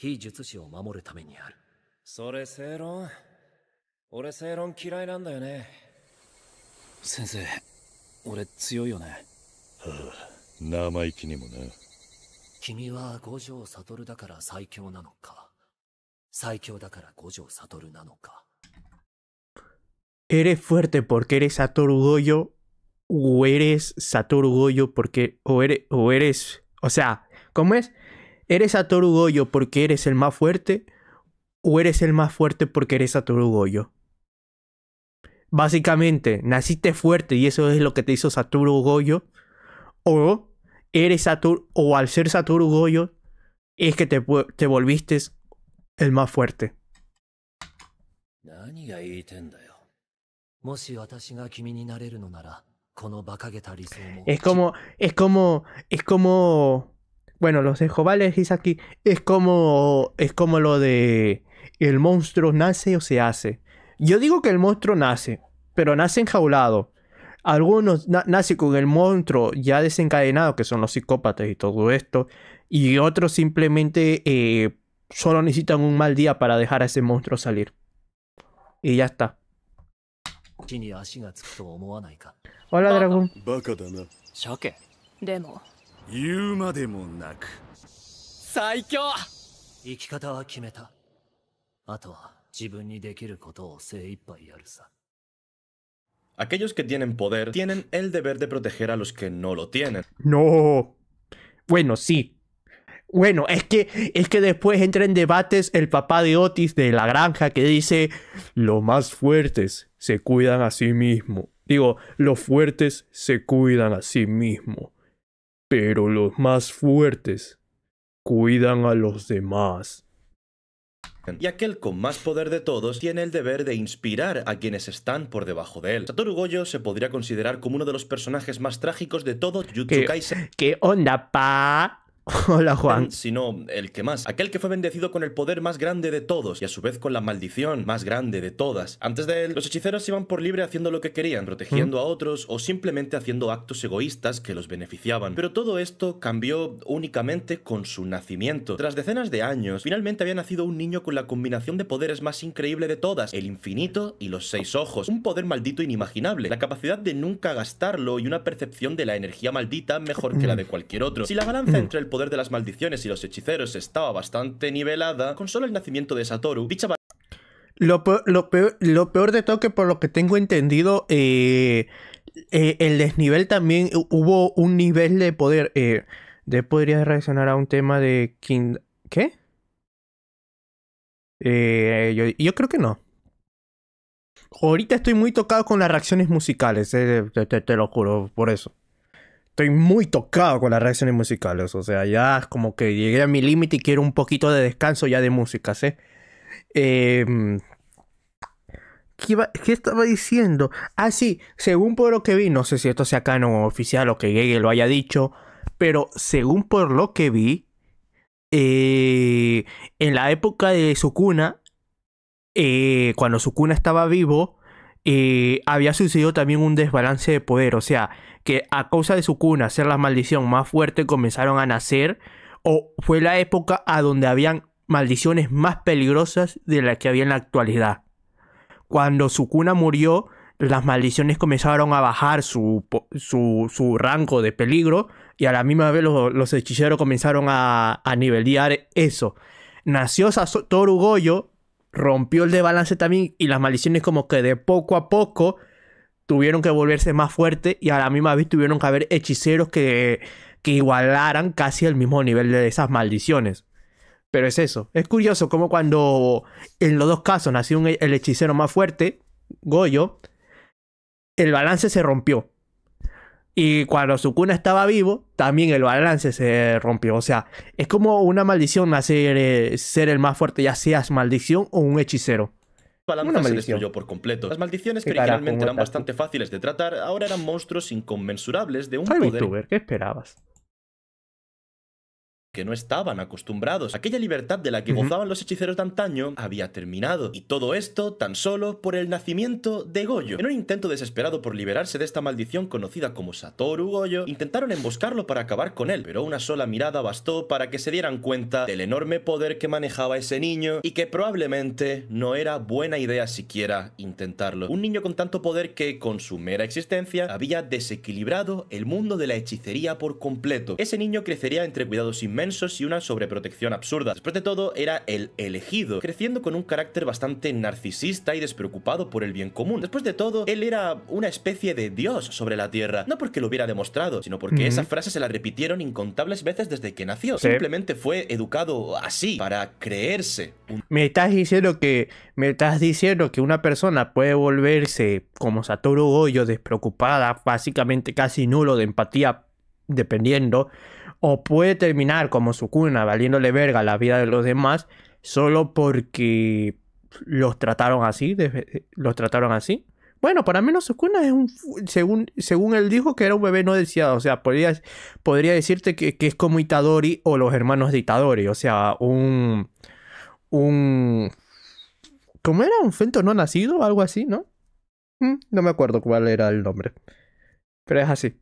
非術師を守るためにあるそれ正論俺正論嫌いなんだよね先生俺強いよねはあ生意気にもな君は五条悟だから最強なのか最強だから五条悟なのか Eres fuerte porque eres Satoru Goyo o eres Satoru Goyo porque o eres o eres o sea, ¿cómo es? ¿Eres Satoru Goyo porque eres el más fuerte? ¿O eres el más fuerte porque eres Satoru Goyo? Básicamente, naciste fuerte y eso es lo que te hizo Satoru Goyo. O eres o al ser Satoru Goyo, es que te, te volviste el más fuerte. Es como, es como, es como bueno, los enjobales, aquí es como, es como lo de el monstruo nace o se hace. Yo digo que el monstruo nace, pero nace enjaulado. Algunos nace nacen con el monstruo ya desencadenado, que son los psicópatas y todo esto, y otros simplemente eh, solo necesitan un mal día para dejar a ese monstruo salir. Y ya está. Hola, dragón. Aquellos que tienen poder tienen el deber de proteger a los que no lo tienen. No. Bueno, sí, Bueno, es que, es que después entra en debates el papá de Otis de la granja que dice, los más fuertes se cuidan a sí mismos». Digo, los fuertes se cuidan a sí mismos» pero los más fuertes cuidan a los demás. Y aquel con más poder de todos tiene el deber de inspirar a quienes están por debajo de él. Satoru Goyo se podría considerar como uno de los personajes más trágicos de todo Jujutsu Kaisen. ¿Qué onda, pa? Hola Juan. Sino el que más, aquel que fue bendecido con el poder más grande de todos y a su vez con la maldición más grande de todas. Antes de él, los hechiceros iban por libre haciendo lo que querían, protegiendo a otros o simplemente haciendo actos egoístas que los beneficiaban. Pero todo esto cambió únicamente con su nacimiento. Tras decenas de años, finalmente había nacido un niño con la combinación de poderes más increíble de todas, el infinito y los seis ojos, un poder maldito inimaginable, la capacidad de nunca gastarlo y una percepción de la energía maldita mejor que la de cualquier otro. Si la balanza entre el poder de las maldiciones y los hechiceros estaba bastante nivelada, con solo el nacimiento de Satoru, lo peor, lo, peor, lo peor, de todo que por lo que tengo entendido, eh, eh, el desnivel también hubo un nivel de poder. Eh, de podría reaccionar a un tema de King... ¿Qué? Eh, yo, yo, creo que no. Ahorita estoy muy tocado con las reacciones musicales, te lo juro, por eso estoy muy tocado con las reacciones musicales. O sea, ya es como que llegué a mi límite y quiero un poquito de descanso ya de música, ¿sí? Eh, ¿qué, estaba diciendo? Ah, sí, según por lo que vi, no sé si esto sea canon oficial o que Gege lo haya dicho, pero según por lo que vi, eh, en la época de Sukuna, eh, cuando Sukuna estaba vivo, eh, había sucedido también un desbalance de poder. O sea, que a causa de su cuna ser la maldición más fuerte comenzaron a nacer o fue la época a donde habían maldiciones más peligrosas de las que había en la actualidad. Cuando su cuna murió, las maldiciones comenzaron a bajar su, su, rango de peligro y a la misma vez los, hechiceros comenzaron a, a nivelar eso. Nació Satoru Goyo, rompió el desbalance también y las maldiciones como que de poco a poco tuvieron que volverse más fuertes y a la misma vez tuvieron que haber hechiceros que, igualaran casi el mismo nivel de esas maldiciones. Pero es eso. Es curioso como cuando en los dos casos nació el hechicero más fuerte, Goyo, el balance se rompió. Y cuando su cuna estaba vivo, también el balance se rompió. O sea, es como una maldición nacer, eh, ser el más fuerte, ya seas maldición o un hechicero balanza se destruyó por completo. Las maldiciones que originalmente eran bastante fáciles de tratar, ahora eran monstruos inconmensurables de un poder... esperabas? que no estaban acostumbrados. Aquella libertad de la que gozaban los hechiceros de antaño había terminado. Y todo esto tan solo por el nacimiento de Goyo. En un intento desesperado por liberarse de esta maldición conocida como Satoru Goyo, intentaron emboscarlo para acabar con él, pero una sola mirada bastó para que se dieran cuenta del enorme poder que manejaba ese niño y que probablemente no era buena idea siquiera intentarlo. Un niño con tanto poder que, con su mera existencia, había desequilibrado el mundo de la hechicería por completo. Ese niño crecería entre cuidados inmensos y una sobreprotección absurda. Después de todo, era el elegido, creciendo con un carácter bastante narcisista y despreocupado por el bien común. Después de todo, él era una especie de dios sobre la Tierra, no porque lo hubiera demostrado, sino porque esas frases esa frase se la repitieron incontables veces desde que nació. Simplemente fue educado así, para creerse. Me estás diciendo que me estás diciendo que una persona puede volverse como Satoru Goyo despreocupada, básicamente casi nulo de empatía dependiendo o puede terminar como su cuna, valiéndole verga la vida de los demás, solo porque los trataron así, eh, los trataron así. Bueno, para menos Sukuna es un, según, según él dijo, que era un bebé no deseado. O sea, podría, podría decirte que, que, es como Itadori o los hermanos de Itadori. O sea, un... un ¿Cómo era? ¿Un fento no nacido? Algo así, ¿no? Mm, no me acuerdo cuál era el nombre. Pero es así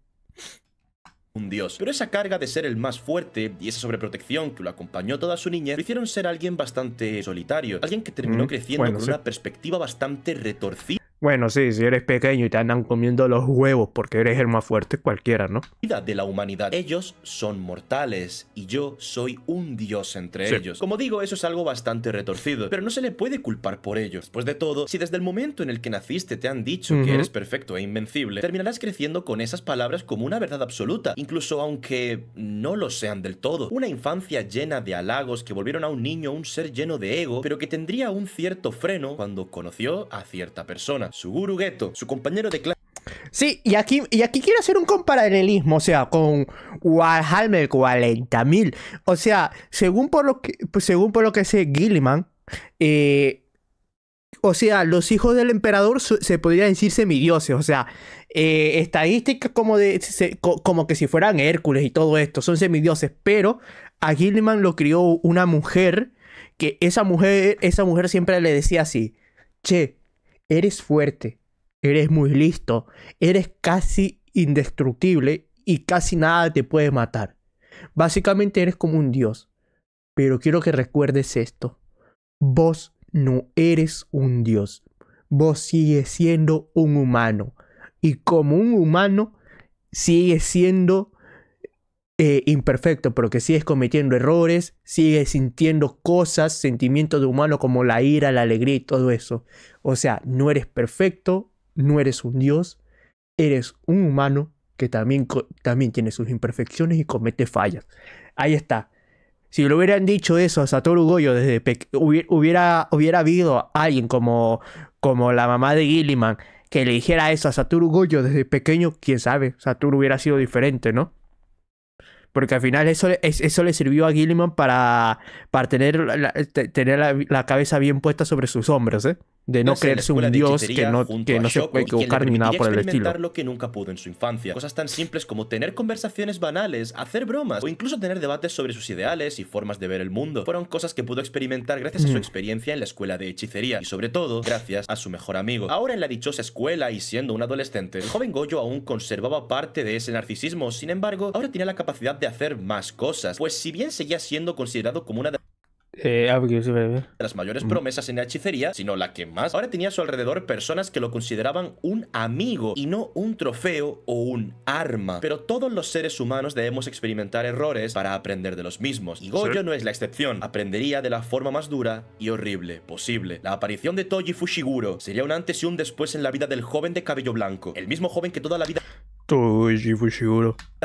un dios. Pero esa carga de ser el más fuerte y esa sobreprotección que lo acompañó toda su niñez lo hicieron ser alguien bastante solitario, alguien que terminó mm, creciendo con una perspectiva bastante retorcida. Bueno, sí, si eres pequeño y te andan comiendo los huevos porque eres el más fuerte, cualquiera, ¿no? De la humanidad. Ellos son mortales y yo soy un dios entre ellos. Como digo, eso es algo bastante retorcido, pero no se le puede culpar por ellos. Pues de todo, si desde el momento en el que naciste te han dicho que eres perfecto e invencible, terminarás creciendo con esas palabras como una verdad absoluta, incluso aunque no lo sean del todo. Una infancia llena de halagos que volvieron a un niño un ser lleno de ego, pero que tendría un cierto freno cuando conoció a cierta persona su Suguru Gueto, su compañero de clase. Sí, y aquí, y aquí quiero hacer un comparalelismo, o sea, con Warhammer 40.000. O sea, según por lo que, pues, según por lo que Gilliman, eh, o sea, los hijos del emperador se podrían decir semidioses, o sea, eh, estadísticas como, como que si fueran Hércules y todo esto, son semidioses, pero a Gilliman lo crió una mujer que esa mujer, esa mujer siempre le decía así, che, Eres fuerte, eres muy listo, eres casi indestructible y casi nada te puede matar. Básicamente eres como un dios. Pero quiero que recuerdes esto. Vos no eres un dios. Vos sigues siendo un humano. Y como un humano, sigues siendo eh, imperfecto, pero que sigues cometiendo errores, sigues sintiendo cosas, sentimientos de humano como la ira, la alegría y todo eso. O sea, no eres perfecto, no eres un dios, eres un humano que también, también tiene sus imperfecciones y comete fallas. Ahí está. Si le hubieran dicho eso a Satoru Goyo desde hubiera, hubiera habido alguien como, como la mamá de Gilliman que le dijera eso a Satoru Goyo desde pequeño, quién sabe, Satoru hubiera sido diferente, ¿no? Porque al final eso, eso le sirvió a Gilliman para, para tener, la, tener la cabeza bien puesta sobre sus hombros, ¿eh? de no creerse un dios que no, que no se puede equivocar ni nada por el estilo. lo que nunca pudo en su infancia. Cosas tan simples como tener conversaciones banales, hacer bromas o incluso tener debates sobre sus ideales y formas de ver el mundo. Fueron cosas que pudo experimentar gracias a su mm. experiencia en la escuela de hechicería y sobre todo gracias a su mejor amigo. Ahora en la dichosa escuela y siendo un adolescente, el joven Goyo aún conservaba parte de ese narcisismo, sin embargo, ahora tenía la capacidad de hacer más cosas, pues si bien seguía siendo considerado como una de eh, las mayores mm. promesas en la hechicería, sino la que más, ahora tenía a su alrededor personas que lo consideraban un amigo y no un trofeo o un arma. Pero todos los seres humanos debemos experimentar errores para aprender de los mismos. Y Goyo no es la excepción. Aprendería de la forma más dura y horrible posible. La aparición de Toji Fushiguro sería un antes y un después en la vida del joven de cabello blanco. El mismo joven que toda la vida...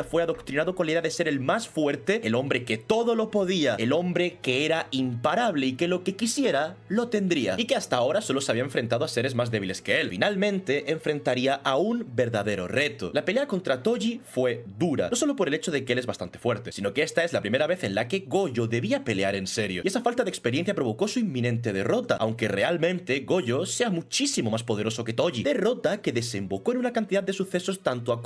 Fue adoctrinado con la idea de ser el más fuerte, el hombre que todo lo podía, el hombre que era imparable y que lo que quisiera lo tendría, y que hasta ahora solo se había enfrentado a seres más débiles que él. Finalmente, enfrentaría a un verdadero reto. La pelea contra Toji fue dura, no solo por el hecho de que él es bastante fuerte, sino que esta es la primera vez en la que Goyo debía pelear en serio, y esa falta de experiencia provocó su inminente derrota, aunque realmente Goyo sea muchísimo más poderoso que Toji. Derrota que desembocó en una cantidad de sucesos tanto a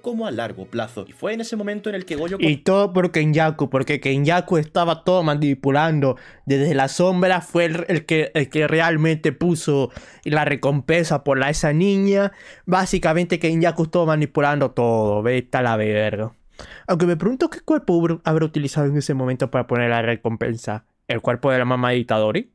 como a largo plazo. Y fue en ese momento en el que Goyo... Y todo por Kenyaku, porque Kenyaku estaba todo manipulando. Desde la sombra fue el, que, que realmente puso la recompensa por la, esa niña. Básicamente Kenyaku estuvo manipulando todo, ve a la verga. Aunque me pregunto qué cuerpo habrá utilizado en ese momento para poner la recompensa. ¿El cuerpo de la mamá de Itadori?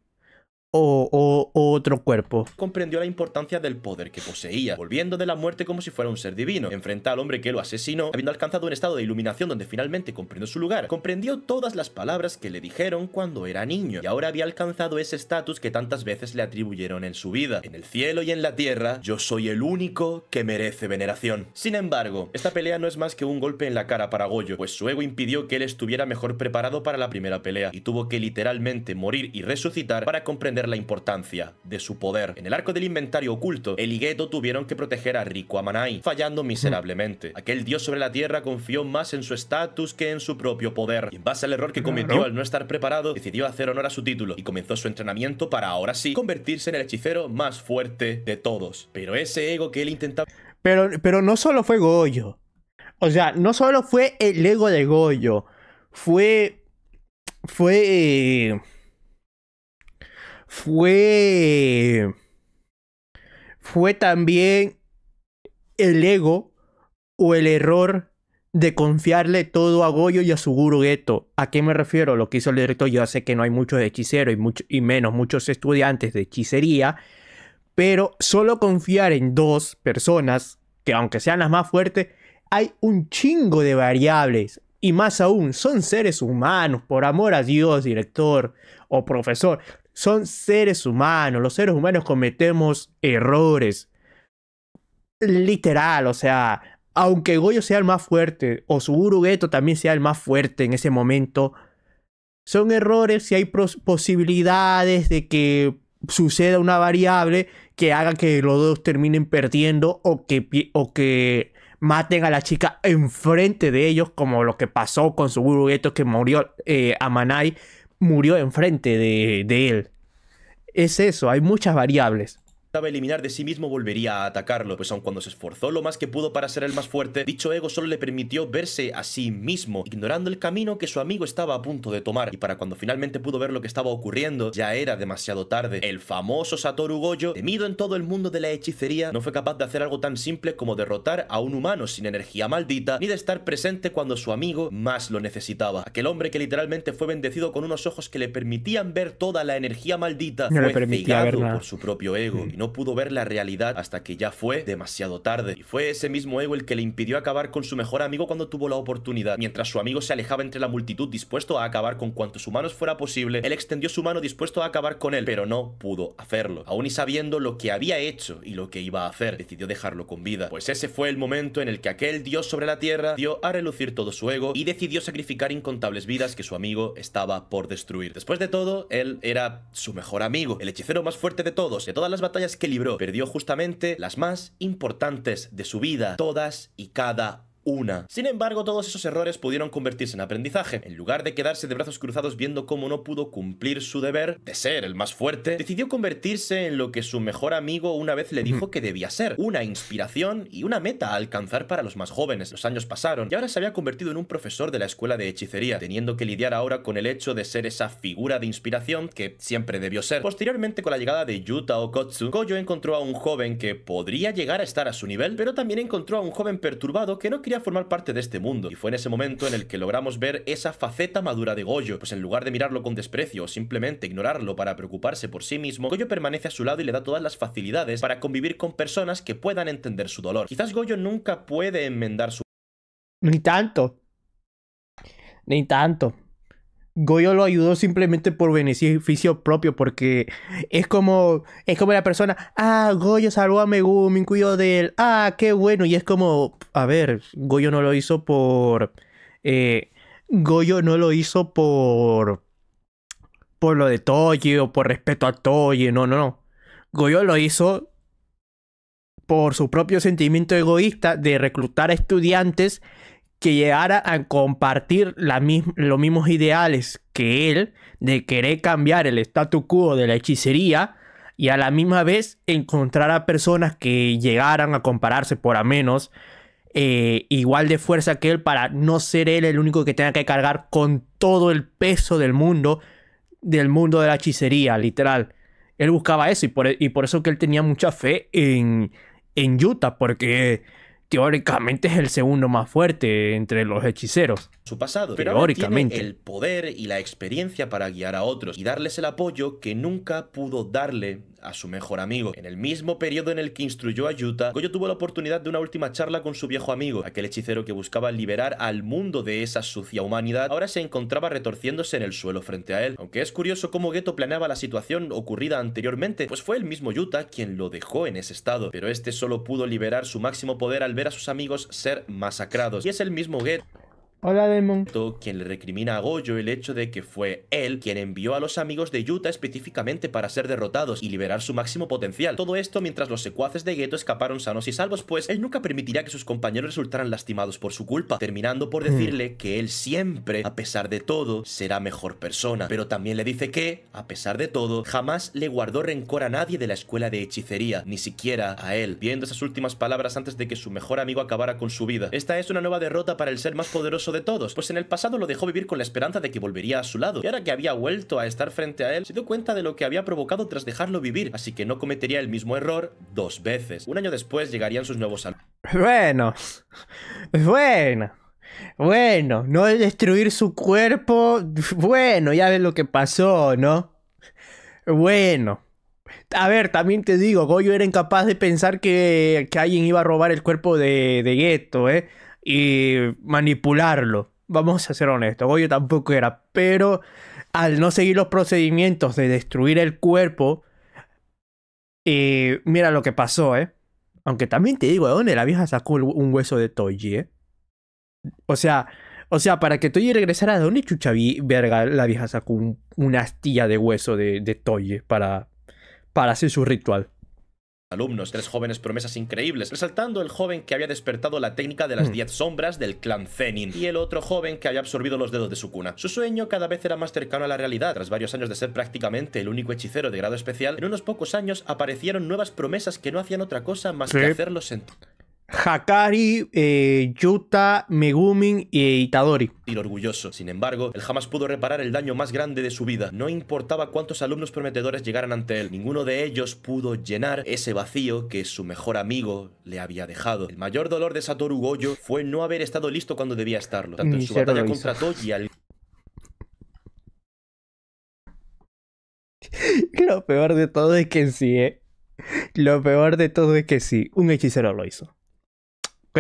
o, otro cuerpo. Comprendió la importancia del poder que poseía, volviendo de la muerte como si fuera un ser divino. Enfrenta al hombre que lo asesinó, habiendo alcanzado un estado de iluminación donde finalmente comprendió su lugar. Comprendió todas las palabras que le dijeron cuando era niño, y ahora había alcanzado ese estatus que tantas veces le atribuyeron en su vida. En el cielo y en la tierra, yo soy el único que merece veneración. Sin embargo, esta pelea no es más que un golpe en la cara para Goyo, pues su ego impidió que él estuviera mejor preparado para la primera pelea, y tuvo que literalmente morir y resucitar para comprender la importancia de su poder. En el arco del inventario oculto, el Higueto tuvieron que proteger a Riku Amanai, fallando miserablemente. Aquel dios sobre la tierra confió más en su estatus que en su propio poder. Y en base al error que cometió al no estar preparado, decidió hacer honor a su título y comenzó su entrenamiento para ahora sí convertirse en el hechicero más fuerte de todos. Pero ese ego que él intentaba... Pero, pero no solo fue Goyo. O sea, no solo fue el ego de Goyo. Fue... Fue... Eh, fue. fue también el ego o el error de confiarle todo a Goyo y a su Geto. ¿A qué me refiero? Lo que hizo el director, yo sé que no hay muchos hechiceros y, mucho, y menos muchos estudiantes de hechicería, pero solo confiar en dos personas, que aunque sean las más fuertes, hay un chingo de variables. Y más aún, son seres humanos, por amor a Dios, director o profesor son seres humanos, los seres humanos cometemos errores. Literal, o sea, aunque Goyo sea el más fuerte o su Geto también sea el más fuerte en ese momento, son errores si hay posibilidades de que suceda una variable que haga que los dos terminen perdiendo o que, o que maten a la chica enfrente de ellos, como lo que pasó con su Geto que murió eh, a Manai murió enfrente de, él. Es eso, hay muchas variables eliminar de sí mismo volvería a atacarlo, pues aun cuando se esforzó lo más que pudo para ser el más fuerte, dicho ego solo le permitió verse a sí mismo, ignorando el camino que su amigo estaba a punto de tomar, y para cuando finalmente pudo ver lo que estaba ocurriendo, ya era demasiado tarde. El famoso Satoru Gojo, temido en todo el mundo de la hechicería, no fue capaz de hacer algo tan simple como derrotar a un humano sin energía maldita, ni de estar presente cuando su amigo más lo necesitaba. Aquel hombre que literalmente fue bendecido con unos ojos que le permitían ver toda la energía maldita, fue cegado por su propio ego, y no pudo ver la realidad hasta que ya fue demasiado tarde. Y fue ese mismo ego el que le impidió acabar con su mejor amigo cuando tuvo la oportunidad. Mientras su amigo se alejaba entre la multitud dispuesto a acabar con cuantos humanos fuera posible, él extendió su mano dispuesto a acabar con él, pero no pudo hacerlo. Aún y sabiendo lo que había hecho y lo que iba a hacer, decidió dejarlo con vida. Pues ese fue el momento en el que aquel dios sobre la tierra dio a relucir todo su ego y decidió sacrificar incontables vidas que su amigo estaba por destruir. Después de todo, él era su mejor amigo, el hechicero más fuerte de todos, de todas las batallas que libró. Perdió justamente las más importantes de su vida, todas y cada una. Sin embargo, todos esos errores pudieron convertirse en aprendizaje. En lugar de quedarse de brazos cruzados viendo cómo no pudo cumplir su deber de ser el más fuerte, decidió convertirse en lo que su mejor amigo una vez le dijo que debía ser, una inspiración y una meta a alcanzar para los más jóvenes. Los años pasaron y ahora se había convertido en un profesor de la escuela de hechicería, teniendo que lidiar ahora con el hecho de ser esa figura de inspiración que siempre debió ser. Posteriormente, con la llegada de Yuta Okotsu, yo encontró a un joven que podría llegar a estar a su nivel, pero también encontró a un joven perturbado que no quería formar parte de este mundo, y fue en ese momento en el que logramos ver esa faceta madura de Goyo, pues en lugar de mirarlo con desprecio o simplemente ignorarlo para preocuparse por sí mismo, Goyo permanece a su lado y le da todas las facilidades para convivir con personas que puedan entender su dolor. Quizás Goyo nunca puede enmendar su... Ni tanto. Ni tanto. Goyo lo ayudó simplemente por beneficio propio, porque es como, es como la persona, ah, Goyo salvó a Megumi, cuidó de él, ah, qué bueno, y es como, a ver, Goyo no lo hizo por, eh, Goyo no lo hizo por, por lo de toyo o por respeto a toyo no, no, no. Goyo lo hizo por su propio sentimiento egoísta de reclutar a estudiantes que llegara a compartir los mismos ideales que él de querer cambiar el statu quo de la hechicería y a la misma vez encontrar a personas que llegaran a compararse por a menos eh, igual de fuerza que él para no ser él el único que tenga que cargar con todo el peso del mundo del mundo de la hechicería literal él buscaba eso y por, e, y por eso que él tenía mucha fe en, en Utah porque teóricamente es el segundo más fuerte entre los hechiceros su pasado, pero el poder y la experiencia para guiar a otros y darles el apoyo que nunca pudo darle a su mejor amigo. En el mismo periodo en el que instruyó a Yuta, Goyo tuvo la oportunidad de una última charla con su viejo amigo, aquel hechicero que buscaba liberar al mundo de esa sucia humanidad, ahora se encontraba retorciéndose en el suelo frente a él. Aunque es curioso cómo Geto planeaba la situación ocurrida anteriormente, pues fue el mismo Yuta quien lo dejó en ese estado, pero este solo pudo liberar su máximo poder al ver a sus amigos ser masacrados, y es el mismo Geto Hola, Demon. Quien le recrimina a Goyo el hecho de que fue él quien envió a los amigos de Yuta específicamente para ser derrotados y liberar su máximo potencial. Todo esto mientras los secuaces de Geto escaparon sanos y salvos, pues él nunca permitiría que sus compañeros resultaran lastimados por su culpa, terminando por hmm. decirle que él siempre, a pesar de todo, será mejor persona. Pero también le dice que, a pesar de todo, jamás le guardó rencor a nadie de la escuela de hechicería, ni siquiera a él, viendo esas últimas palabras antes de que su mejor amigo acabara con su vida. Esta es una nueva derrota para el ser más poderoso de todos, pues en el pasado lo dejó vivir con la esperanza de que volvería a su lado, y ahora que había vuelto a estar frente a él, se dio cuenta de lo que había provocado tras dejarlo vivir, así que no cometería el mismo error dos veces. Un año después llegarían sus nuevos alumnos. Bueno, bueno. Bueno, no destruir su cuerpo. Bueno, ya ves lo que pasó, ¿no? Bueno. A ver, también te digo, Goyo era incapaz de pensar que, alguien iba a robar el cuerpo de, de Geto, ¿eh? y manipularlo. Vamos a ser honestos, Goyo tampoco era, pero al no seguir los procedimientos de destruir el cuerpo, eh, mira lo que pasó, ¿eh? Aunque también te digo, ¿de dónde la vieja sacó un hueso de Toji, eh? O sea, o sea, para que Toye regresara, ¿de dónde chucha verga la vieja sacó una astilla de hueso de, de Toye para, para hacer su ritual? alumnos, tres jóvenes promesas increíbles, resaltando el joven que había despertado la técnica de las 10 hmm. sombras del clan Zenin y el otro joven que había absorbido los dedos de su cuna. Su sueño cada vez era más cercano a la realidad. Tras varios años de ser prácticamente el único hechicero de grado especial, en unos pocos años aparecieron nuevas promesas que no hacían otra cosa más que hacerlos sentir. Hakari, eh, Yuta, Megumin y Itadori. Y orgulloso. Sin embargo, él jamás pudo reparar el daño más grande de su vida. No importaba cuántos alumnos prometedores llegaran ante él, ninguno de ellos pudo llenar ese vacío que su mejor amigo le había dejado. El mayor dolor de Satoru Goyo fue no haber estado listo cuando debía estarlo, tanto en su batalla contra Toji al Lo peor de todo es que sí, ¿eh? Lo peor de todo es que sí, un hechicero lo hizo.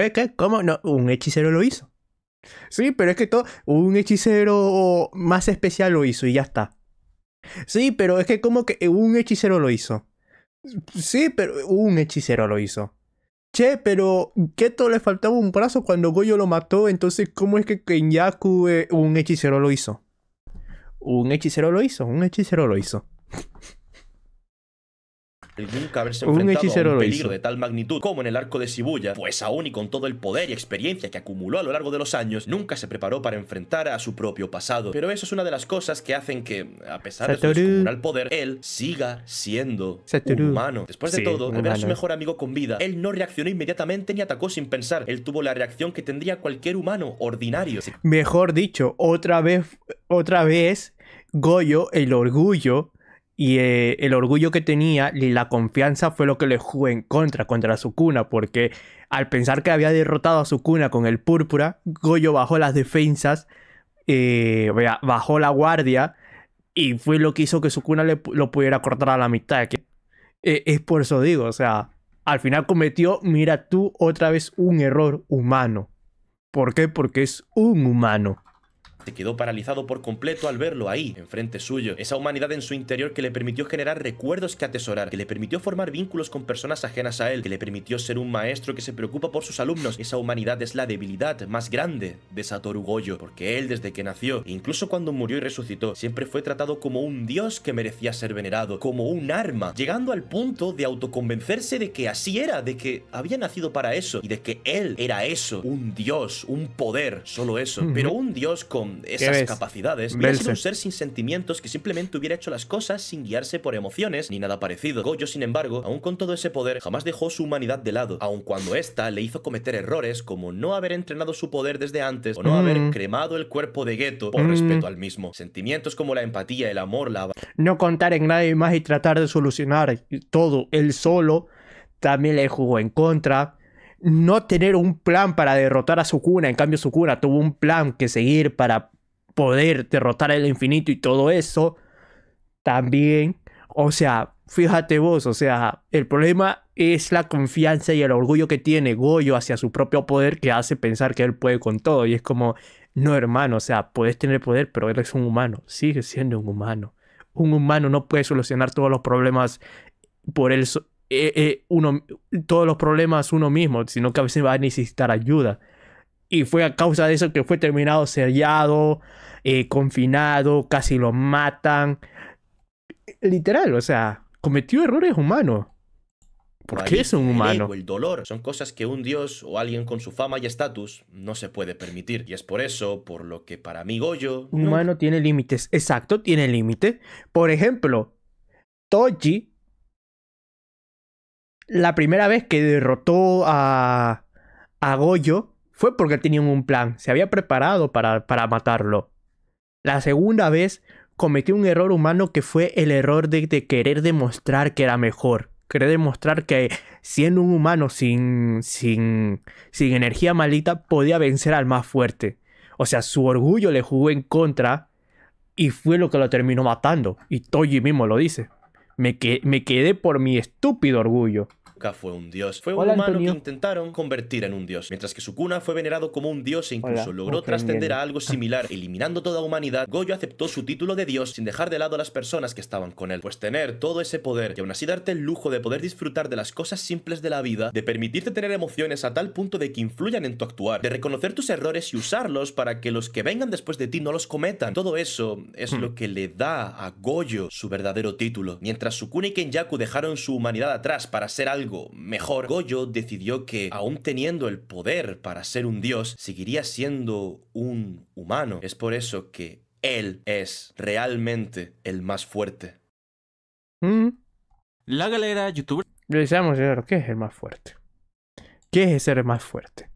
¿Qué? ¿Qué? ¿Cómo? No, un hechicero lo hizo. Sí, pero es que todo, un hechicero más especial lo hizo y ya está. Sí, pero es que como que un hechicero lo hizo. Sí, pero un hechicero lo hizo. Che, pero todo le faltaba un brazo cuando Goyo lo mató, entonces ¿cómo es que Kenyaku eh, un hechicero lo hizo? Un hechicero lo hizo, un hechicero lo hizo nunca haberse enfrentado a un peligro de tal magnitud como en el arco de Shibuya, pues aún y con todo el poder y experiencia que acumuló a lo largo de los años, nunca se preparó para enfrentar a su propio pasado. Pero eso es una de las cosas que hacen que, a pesar de su poder, él siga siendo humano. Después de todo, al ver a su mejor amigo con vida, él no reaccionó inmediatamente ni atacó sin pensar. Él tuvo la reacción que tendría cualquier humano ordinario. Mejor dicho, otra vez, otra vez, Goyo, el orgullo, y eh, el orgullo que tenía y la confianza fue lo que le jugó en contra contra su cuna, porque al pensar que había derrotado a su cuna con el púrpura, Goyo bajó las defensas, eh, bajó la guardia, y fue lo que hizo que su cuna le, lo pudiera cortar a la mitad. E, es por eso digo, o sea, al final cometió, mira tú, otra vez un error humano. ¿Por qué? Porque es un humano se quedó paralizado por completo al verlo ahí, enfrente suyo. Esa humanidad en su interior que le permitió generar recuerdos que atesorar, que le permitió formar vínculos con personas ajenas a él, que le permitió ser un maestro que se preocupa por sus alumnos. Esa humanidad es la debilidad más grande de Satoru Goyo, porque él desde que nació, e incluso cuando murió y resucitó, siempre fue tratado como un dios que merecía ser venerado, como un arma, llegando al punto de autoconvencerse de que así era, de que había nacido para eso y de que él era eso, un dios, un poder, solo eso, pero un dios con esas capacidades. Hubiera un ser sin sentimientos que simplemente hubiera hecho las cosas sin guiarse por emociones ni nada parecido. Goyo, sin embargo, aún con todo ese poder, jamás dejó su humanidad de lado, aun cuando ésta le hizo cometer errores como no haber entrenado su poder desde antes o no mm. haber cremado el cuerpo de Geto por mm. respeto al mismo. Sentimientos como la empatía, el amor, la... No contar en nadie más y tratar de solucionar todo él solo también le jugó en contra no tener un plan para derrotar a Sukuna. En cambio, Sukuna tuvo un plan que seguir para poder derrotar el infinito y todo eso. También, o sea, fíjate vos, o sea, el problema es la confianza y el orgullo que tiene Goyo hacia su propio poder que hace pensar que él puede con todo. Y es como, no hermano, o sea, puedes tener poder, pero eres un humano, sigue siendo un humano. Un humano no puede solucionar todos los problemas por él, eh, eh, uno, todos los problemas uno mismo, sino que a veces va a necesitar ayuda. Y fue a causa de eso que fue terminado sellado, eh, confinado, casi lo matan. Literal, o sea, cometió errores humanos. ¿Por qué es un humano? El dolor son cosas que un dios o alguien con su fama y estatus no se puede permitir. Y es por eso, por lo que para mí Goyo... Un humano tiene límites, exacto, tiene límite. Por ejemplo, Toji la primera vez que derrotó a, Goyo fue porque tenía un plan, se había preparado para, matarlo. La segunda vez cometió un error humano que fue el error de, de, querer demostrar que era mejor. Querer demostrar que siendo un humano sin, sin, sin energía malita podía vencer al más fuerte. O sea, su orgullo le jugó en contra y fue lo que lo terminó matando. Y Toji mismo lo dice me, quedé por mi estúpido orgullo fue un dios. Fue un humano que intentaron convertir en un dios, mientras que Sukuna fue venerado como un dios e incluso logró oh, trascender a algo similar, eliminando toda humanidad. Goyo aceptó su título de dios sin dejar de lado a las personas que estaban con él, pues tener todo ese poder y aún así darte el lujo de poder disfrutar de las cosas simples de la vida, de permitirte tener emociones a tal punto de que influyan en tu actuar, de reconocer tus errores y usarlos para que los que vengan después de ti no los cometan. Todo eso es hmm. lo que le da a Goyo su verdadero título, mientras Sukuna y yaku dejaron su humanidad atrás para ser algo mejor, Goyo decidió que, aún teniendo el poder para ser un dios, seguiría siendo un humano. Es por eso que él es realmente el más fuerte. Mm. La galera youtuber. le señor, ¿qué es el más fuerte? ¿Qué es ser más fuerte?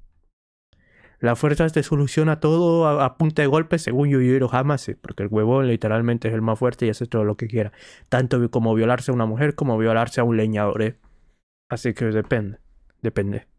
La fuerza te soluciona todo a, punta de golpe, según Yujiro Hamase, porque el huevón literalmente es el más fuerte y hace todo lo que quiera. Tanto como violarse a una mujer como violarse a un leñador. ¿eh? assez que de peine, de peine.